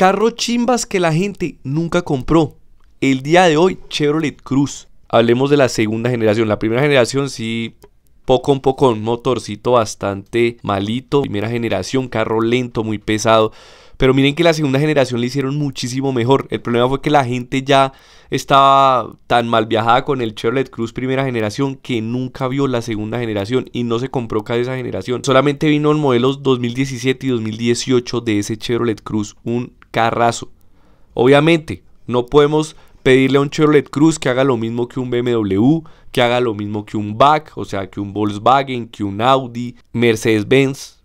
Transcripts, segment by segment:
Carro chimbas que la gente nunca compró. El día de hoy, Chevrolet Cruz. Hablemos de la segunda generación. La primera generación sí poco a poco un motorcito bastante malito. Primera generación, carro lento, muy pesado. Pero miren que la segunda generación le hicieron muchísimo mejor. El problema fue que la gente ya estaba tan mal viajada con el Chevrolet Cruz primera generación que nunca vio la segunda generación y no se compró cada esa generación. Solamente vino en modelos 2017 y 2018 de ese Chevrolet Cruz, un carrazo. Obviamente, no podemos pedirle a un Chevrolet Cruz que haga lo mismo que un BMW, que haga lo mismo que un BAC, o sea, que un Volkswagen, que un Audi, Mercedes-Benz,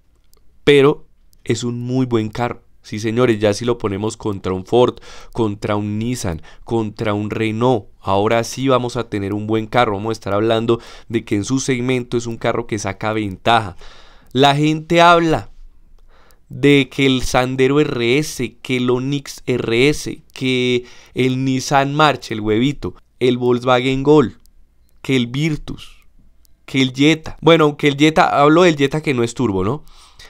pero es un muy buen carro. Sí, señores, ya si lo ponemos contra un Ford, contra un Nissan, contra un Renault, ahora sí vamos a tener un buen carro. Vamos a estar hablando de que en su segmento es un carro que saca ventaja. La gente habla de que el Sandero RS, que el Onyx RS, que el Nissan March, el huevito, el Volkswagen Gol, que el Virtus, que el Jetta. Bueno, que el Jetta, hablo del Jetta que no es turbo, ¿no?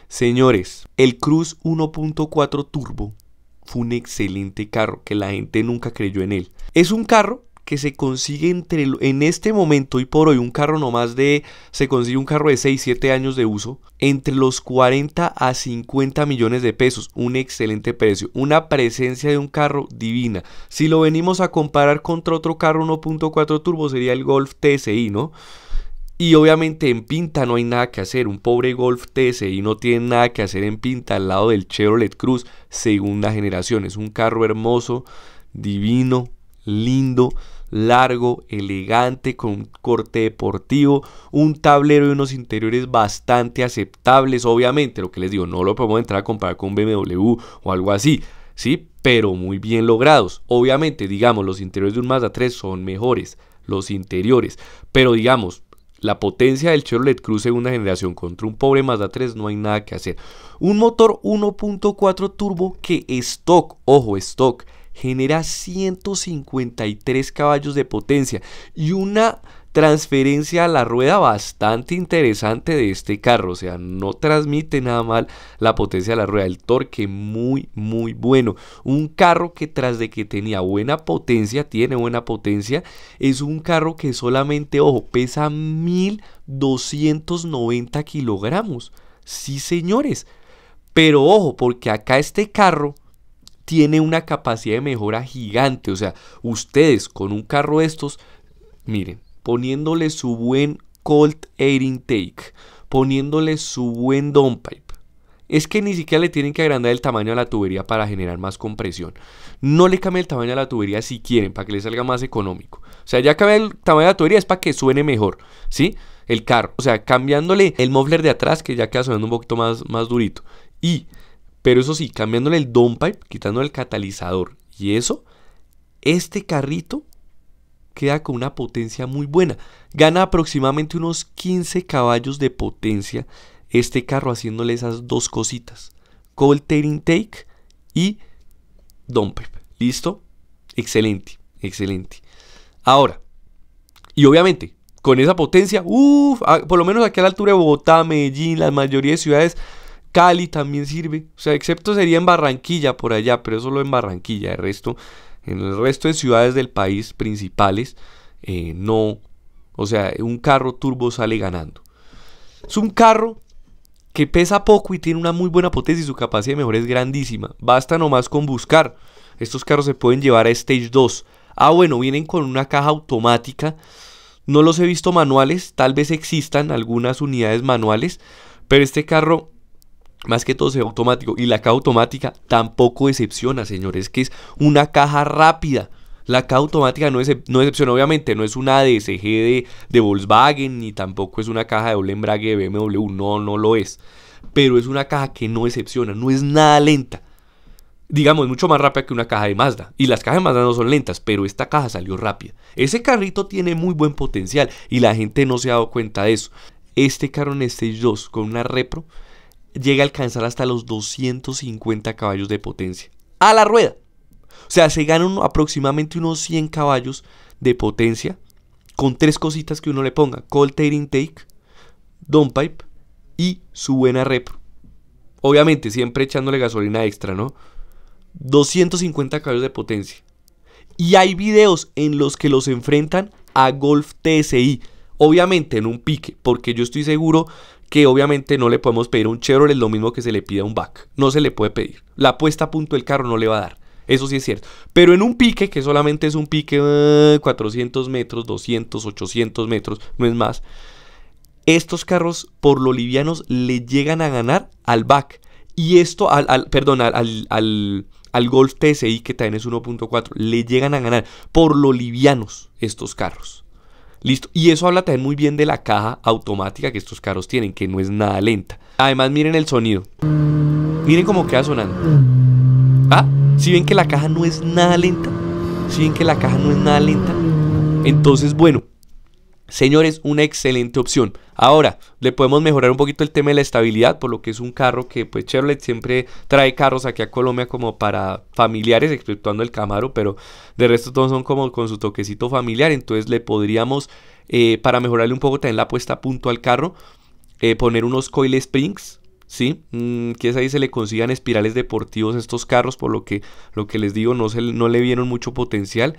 Señores, el Cruz 1.4 turbo fue un excelente carro que la gente nunca creyó en él. Es un carro que se consigue entre en este momento y por hoy un carro nomás de se consigue un carro de 6, 7 años de uso entre los 40 a 50 millones de pesos, un excelente precio, una presencia de un carro divina. Si lo venimos a comparar contra otro carro 1.4 turbo sería el Golf TSI, ¿no? Y obviamente en pinta no hay nada que hacer. Un pobre Golf TSI no tiene nada que hacer en pinta al lado del Chevrolet Cruz segunda generación. Es un carro hermoso, divino, lindo, largo, elegante, con un corte deportivo, un tablero y unos interiores bastante aceptables, obviamente, lo que les digo, no lo podemos entrar a comparar con un BMW o algo así, ¿sí? Pero muy bien logrados. Obviamente, digamos, los interiores de un Mazda 3 son mejores, los interiores, pero digamos, la potencia del Chevrolet Cruze una generación contra un pobre Mazda 3 no hay nada que hacer. Un motor 1.4 turbo que stock, ojo, stock, genera 153 caballos de potencia y una transferencia a la rueda bastante interesante de este carro, o sea, no transmite nada mal la potencia a la rueda, el torque muy muy bueno, un carro que tras de que tenía buena potencia, tiene buena potencia, es un carro que solamente, ojo, pesa 1290 kilogramos, sí señores, pero ojo, porque acá este carro tiene una capacidad de mejora gigante. O sea, ustedes con un carro de estos, miren, poniéndole su buen cold air intake, poniéndole su buen downpipe, Es que ni siquiera le tienen que agrandar el tamaño a la tubería para generar más compresión. No le cambien el tamaño a la tubería si quieren, para que le salga más económico. O sea, ya cambia el tamaño de la tubería es para que suene mejor, ¿sí? El carro. O sea, cambiándole el muffler de atrás, que ya queda sonando un poquito más, más durito. Y pero eso sí, cambiándole el downpipe, quitando el catalizador y eso, este carrito queda con una potencia muy buena. Gana aproximadamente unos 15 caballos de potencia este carro haciéndole esas dos cositas. Cold Tail Intake y Downpipe. ¿Listo? Excelente, excelente. Ahora, y obviamente, con esa potencia, uff, por lo menos aquí a la altura de Bogotá, Medellín, la mayoría de ciudades, Cali también sirve. O sea, excepto sería en Barranquilla por allá, pero solo en Barranquilla. El resto, en el resto de ciudades del país principales, eh, no. O sea, un carro turbo sale ganando. Es un carro que pesa poco y tiene una muy buena potencia y su capacidad de mejora es grandísima. Basta nomás con buscar. Estos carros se pueden llevar a Stage 2. Ah, bueno, vienen con una caja automática. No los he visto manuales, tal vez existan algunas unidades manuales, pero este carro más que todo sea automático. Y la caja automática tampoco decepciona, señores, que es una caja rápida. La caja automática no, es, no obviamente, no es una DSG de, de, Volkswagen, ni tampoco es una caja de doble embrague de BMW, no, no lo es. Pero es una caja que no decepciona no es nada lenta. Digamos, mucho más rápida que una caja de Mazda. Y las cajas de Mazda no son lentas, pero esta caja salió rápida. Ese carrito tiene muy buen potencial y la gente no se ha dado cuenta de eso. Este carro en Stage 2 con una repro llega a alcanzar hasta los 250 caballos de potencia a la rueda. O sea, se ganan aproximadamente unos 100 caballos de potencia con tres cositas que uno le ponga: cold air intake, pipe y su buena repro. Obviamente, siempre echándole gasolina extra, ¿no? 250 caballos de potencia. Y hay videos en los que los enfrentan a Golf TSI obviamente en un pique, porque yo estoy seguro que obviamente no le podemos pedir a un Chevrolet lo mismo que se le pide a un back, no se le puede pedir, la puesta a punto del carro no le va a dar, eso sí es cierto. Pero en un pique, que solamente es un pique 400 eh, metros, 200, 800 metros, no es más, estos carros por lo livianos le llegan a ganar al back. Y esto, al, al perdón, al, al, al, Golf TSI que también es 1.4, le llegan a ganar por lo livianos estos carros. Listo. Y eso habla también muy bien de la caja automática que estos carros tienen, que no es nada lenta. Además, miren el sonido. Miren cómo queda sonando. ¿Ah? Si ven que la caja no es nada lenta. Si ven que la caja no es nada lenta. Entonces, bueno, Señores, una excelente opción. Ahora, le podemos mejorar un poquito el tema de la estabilidad, por lo que es un carro que pues Chevrolet siempre trae carros aquí a Colombia como para familiares, exceptuando el Camaro, pero de resto todos son como con su toquecito familiar, entonces le podríamos, eh, para mejorarle un poco también la puesta a punto al carro, eh, poner unos coil springs, ¿sí? Mm, que es ahí se le consigan espirales deportivos a estos carros, por lo que, lo que les digo, no, se, no le vieron mucho potencial.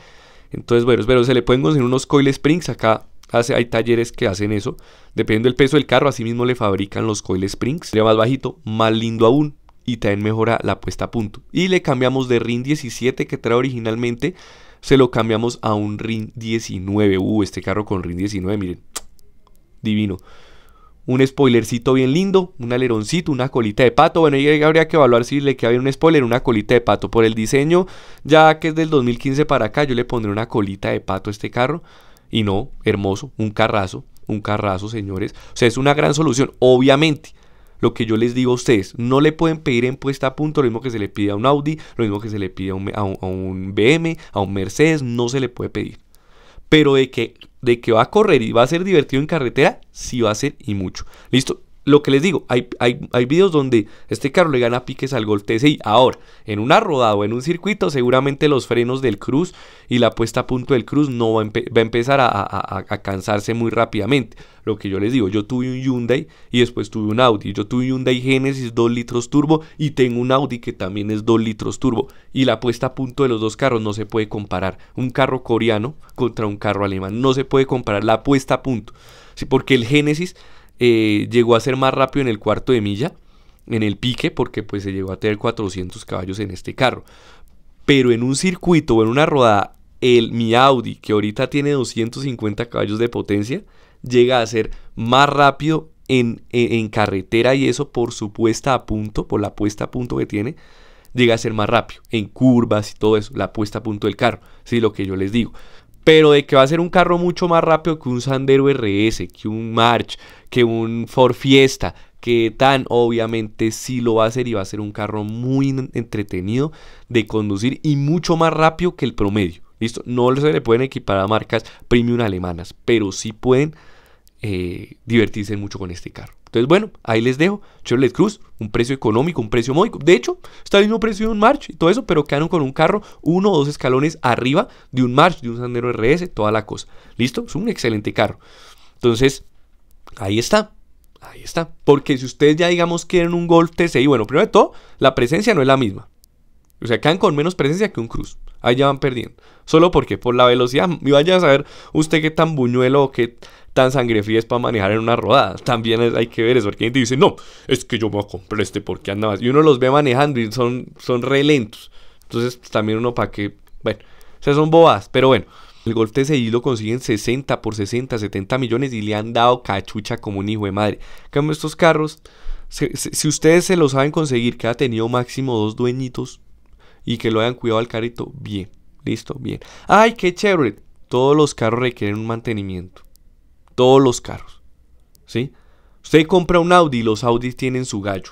Entonces, bueno, pero se le pueden conseguir unos coil springs acá hay talleres que hacen eso. Dependiendo del peso del carro, así mismo le fabrican los coil springs. Sería más bajito, más lindo aún. Y también mejora la puesta a punto. Y le cambiamos de RIN 17 que trae originalmente. Se lo cambiamos a un RIN 19. Uh, este carro con RIN 19, miren. Divino un spoilercito bien lindo, un aleroncito, una colita de pato. Bueno, habría que evaluar si le queda bien un spoiler, una colita de pato por el diseño. Ya que es del 2015 para acá, yo le pondré una colita de pato a este carro. Y no, hermoso, un carrazo, un carrazo, señores. O sea, es una gran solución. Obviamente, lo que yo les digo a ustedes, no le pueden pedir en puesta a punto lo mismo que se le pide a un Audi, lo mismo que se le pide a un, a a un BM, a un Mercedes, no se le puede pedir. Pero de que, de que va a correr y va a ser divertido en carretera, sí va a ser y mucho. Listo, lo que les digo, hay, hay, hay, videos donde este carro le gana piques al Gol TSI. Ahora, en una rodada o en un circuito, seguramente los frenos del Cruz y la puesta a punto del Cruz no va, a, va a empezar a, cansarse muy rápidamente. Lo que yo les digo, yo tuve un Hyundai y después tuve un Audi. Yo tuve un Hyundai Genesis 2 litros turbo y tengo un Audi que también es 2 litros turbo. Y la puesta a punto de los dos carros no se puede comparar. Un carro coreano contra un carro alemán. No se puede comparar la puesta a punto. Sí, porque el Genesis eh, llegó a ser más rápido en el cuarto de milla, en el pique, porque pues se llegó a tener 400 caballos en este carro. Pero en un circuito o en una rodada, el, mi Audi, que ahorita tiene 250 caballos de potencia, llega a ser más rápido en, en, carretera y eso por su puesta a punto, por la puesta a punto que tiene, llega a ser más rápido en curvas y todo eso, la puesta a punto del carro, sí, lo que yo les digo pero de que va a ser un carro mucho más rápido que un Sandero RS, que un March, que un Ford Fiesta, que tan obviamente sí lo va a hacer y va a ser un carro muy entretenido de conducir y mucho más rápido que el promedio. Listo, no se le pueden equipar a marcas premium alemanas, pero sí pueden eh, divertirse mucho con este carro. Entonces, bueno, ahí les dejo. Chevrolet Cruz, un precio económico, un precio módico. De hecho, está el mismo precio de un March y todo eso, pero quedan con un carro uno o dos escalones arriba de un March, de un Sandero RS, toda la cosa. ¿Listo? Es un excelente carro. Entonces, ahí está. Ahí está. Porque si ustedes ya, digamos, quieren un Golf TCI, bueno, primero de todo, la presencia no es la misma. O sea, quedan con menos presencia que un Cruz. Ahí ya van perdiendo. Solo porque por la velocidad. Y vaya a saber usted qué tan buñuelo o qué tan fría es para manejar en una rodada. También hay que ver eso. Porque gente dice, no, es que yo me compré este porque anda más. Y uno los ve manejando y son, son re Entonces también uno para que... Bueno, o sea, son bobas. Pero bueno, el golpe seguido lo consiguen 60 por 60, 70 millones y le han dado cachucha como un hijo de madre. Cambio estos carros... Si, si ustedes se lo saben conseguir, que ha tenido máximo dos dueñitos, y que lo hayan cuidado al carrito bien. Listo, bien. ¡Ay, qué Chevrolet Todos los carros requieren un mantenimiento. Todos los carros. ¿Sí? Usted compra un Audi y los Audis tienen su gallo.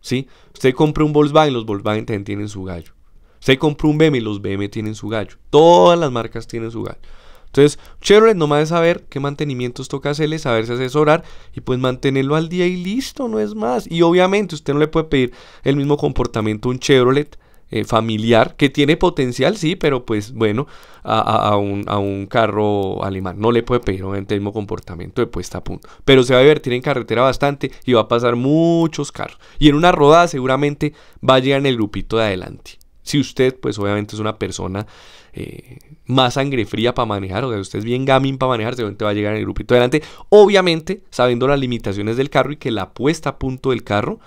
¿Sí? Usted compra un Volkswagen, los Volkswagen también tienen su gallo. Usted compra un BM y los BM tienen su gallo. Todas las marcas tienen su gallo. Entonces, no nomás de saber qué mantenimientos toca hacerle, saberse asesorar y pues mantenerlo al día y listo, no es más. Y obviamente usted no le puede pedir el mismo comportamiento a un Chevrolet eh, familiar, que tiene potencial, sí, pero pues bueno, a, un, carro alemán no le puede pedir obviamente el mismo comportamiento de puesta a punto. Pero se va a divertir en carretera bastante y va a pasar muchos carros. Y en una rodada seguramente va a llegar en el grupito de adelante. Si usted, pues obviamente es una persona eh, más sangre fría para manejar, o sea, usted es bien gaming para manejar, seguramente va a llegar en el grupito de adelante. Obviamente, sabiendo las limitaciones del carro y que la puesta a punto del carro,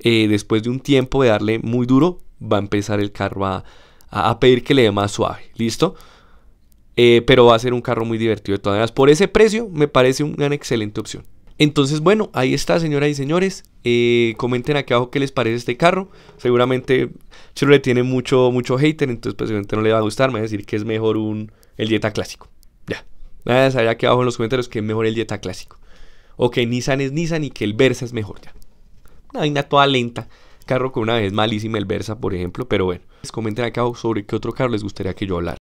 eh, después de un tiempo de darle muy duro, va a empezar el carro a, pedir que le dé más suave. ¿Listo? Eh, pero va a ser un carro muy divertido de todas maneras. Por ese precio me parece una excelente opción. Entonces, bueno, ahí está, señoras y señores. Eh, comenten aquí abajo qué les parece este carro. Seguramente le tiene mucho, mucho hater, entonces pues no le va a gustar. Me va a decir que es mejor un, el Dieta Clásico. Ya, ya a saber aquí abajo en los comentarios que es mejor el Dieta Clásico. O que Nissan es Nissan y que el Versa es mejor. Ya. Una vaina toda lenta carro con una vez malísima el Versa, por ejemplo, pero bueno. Les comenten acá sobre qué otro carro les gustaría que yo hablara.